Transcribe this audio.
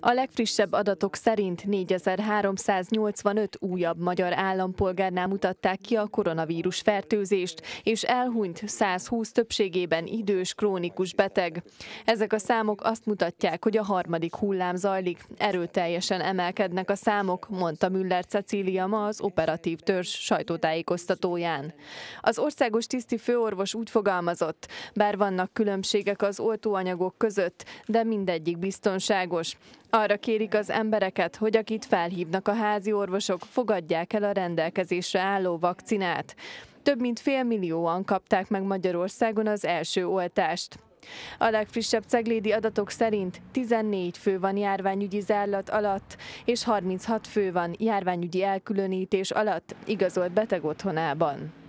A legfrissebb adatok szerint 4385 újabb magyar állampolgárnál mutatták ki a koronavírus fertőzést, és elhunyt 120 többségében idős, krónikus beteg. Ezek a számok azt mutatják, hogy a harmadik hullám zajlik. Erőteljesen emelkednek a számok, mondta Müller Cecília ma az operatív törzs sajtótájékoztatóján. Az országos tiszti főorvos úgy fogalmazott, bár vannak különbségek az oltóanyagok között, de mindegyik biztonságos biztonságos. Arra kérik az embereket, hogy akit felhívnak a házi orvosok, fogadják el a rendelkezésre álló vakcinát. Több mint fél millióan kapták meg Magyarországon az első oltást. A legfrissebb ceglédi adatok szerint 14 fő van járványügyi zárlat alatt, és 36 fő van járványügyi elkülönítés alatt igazolt beteg otthonában.